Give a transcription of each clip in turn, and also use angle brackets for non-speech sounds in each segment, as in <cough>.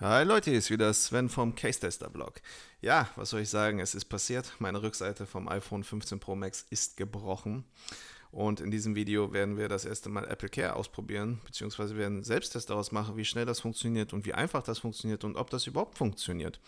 Hi Leute, hier ist wieder Sven vom Case Tester Blog. Ja, was soll ich sagen, es ist passiert. Meine Rückseite vom iPhone 15 Pro Max ist gebrochen. Und in diesem Video werden wir das erste Mal Apple Care ausprobieren, beziehungsweise werden Selbsttest daraus machen, wie schnell das funktioniert und wie einfach das funktioniert und ob das überhaupt funktioniert.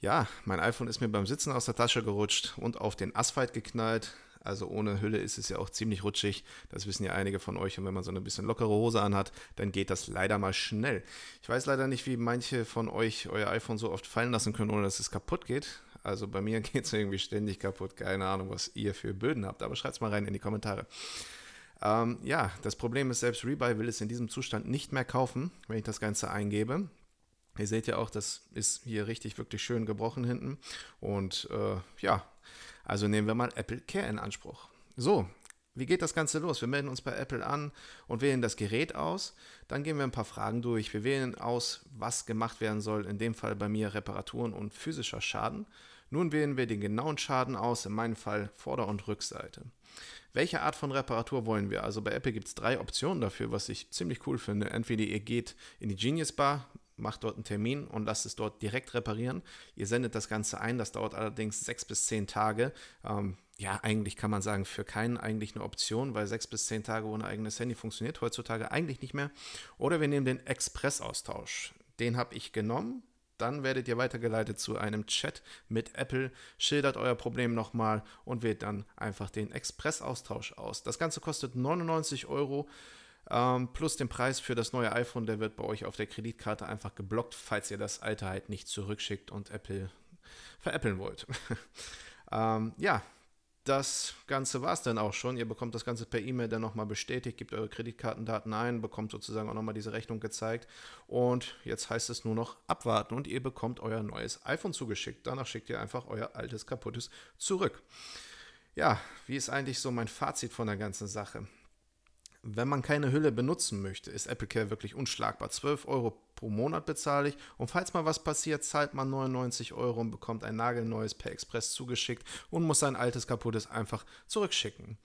Ja, mein iPhone ist mir beim Sitzen aus der Tasche gerutscht und auf den Asphalt geknallt. Also ohne Hülle ist es ja auch ziemlich rutschig. Das wissen ja einige von euch. Und wenn man so eine bisschen lockere Hose anhat, dann geht das leider mal schnell. Ich weiß leider nicht, wie manche von euch euer iPhone so oft fallen lassen können, ohne dass es kaputt geht. Also bei mir <laughs> geht es irgendwie ständig kaputt. Keine Ahnung, was ihr für Böden habt. Aber schreibt es mal rein in die Kommentare. Ähm, ja, das Problem ist, selbst Rebuy will es in diesem Zustand nicht mehr kaufen, wenn ich das Ganze eingebe. Ihr seht ja auch, das ist hier richtig, wirklich schön gebrochen hinten. Und äh, ja, also nehmen wir mal Apple Care in Anspruch. So, wie geht das Ganze los? Wir melden uns bei Apple an und wählen das Gerät aus. Dann gehen wir ein paar Fragen durch. Wir wählen aus, was gemacht werden soll. In dem Fall bei mir Reparaturen und physischer Schaden. Nun wählen wir den genauen Schaden aus, in meinem Fall Vorder- und Rückseite. Welche Art von Reparatur wollen wir? Also bei Apple gibt es drei Optionen dafür, was ich ziemlich cool finde. Entweder ihr geht in die Genius Bar, macht dort einen Termin und lasst es dort direkt reparieren. Ihr sendet das Ganze ein, das dauert allerdings sechs bis zehn Tage. Ähm, ja, eigentlich kann man sagen, für keinen eigentlich eine Option, weil sechs bis zehn Tage ohne eigenes Handy funktioniert heutzutage eigentlich nicht mehr. Oder wir nehmen den Express-Austausch. Den habe ich genommen, dann werdet ihr weitergeleitet zu einem Chat mit Apple, schildert euer Problem nochmal und wählt dann einfach den Express-Austausch aus. Das Ganze kostet 99 Euro. Ähm, plus den Preis für das neue iPhone, der wird bei euch auf der Kreditkarte einfach geblockt, falls ihr das alte halt nicht zurückschickt und Apple veräppeln wollt. <laughs> ähm, ja, das Ganze war es dann auch schon. Ihr bekommt das Ganze per E-Mail dann nochmal bestätigt, gebt eure Kreditkartendaten ein, bekommt sozusagen auch nochmal diese Rechnung gezeigt. Und jetzt heißt es nur noch abwarten und ihr bekommt euer neues iPhone zugeschickt. Danach schickt ihr einfach euer altes kaputtes zurück. Ja, wie ist eigentlich so mein Fazit von der ganzen Sache? wenn man keine Hülle benutzen möchte, ist AppleCare wirklich unschlagbar. 12 Euro pro Monat bezahle ich und falls mal was passiert, zahlt man 99 Euro und bekommt ein nagelneues per Express zugeschickt und muss sein altes kaputtes einfach zurückschicken.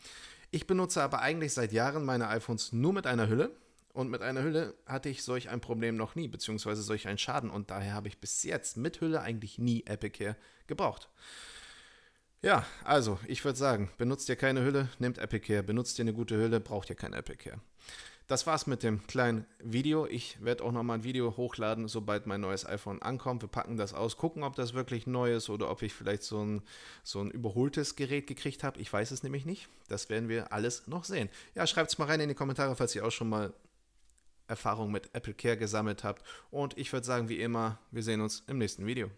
Ich benutze aber eigentlich seit Jahren meine iPhones nur mit einer Hülle. Und mit einer Hülle hatte ich solch ein Problem noch nie, beziehungsweise solch einen Schaden. Und daher habe ich bis jetzt mit Hülle eigentlich nie AppleCare gebraucht. Ja, also ich würde sagen, benutzt ihr keine Hülle, nehmt Care. Benutzt ihr eine gute Hülle, braucht ihr kein Care. Das war's mit dem kleinen Video. Ich werde auch nochmal ein Video hochladen, sobald mein neues iPhone ankommt. Wir packen das aus, gucken, ob das wirklich neu ist oder ob ich vielleicht so ein, so ein überholtes Gerät gekriegt habe. Ich weiß es nämlich nicht. Das werden wir alles noch sehen. Ja, schreibt es mal rein in die Kommentare, falls ihr auch schon mal Erfahrung mit Apple Care gesammelt habt. Und ich würde sagen, wie immer, wir sehen uns im nächsten Video.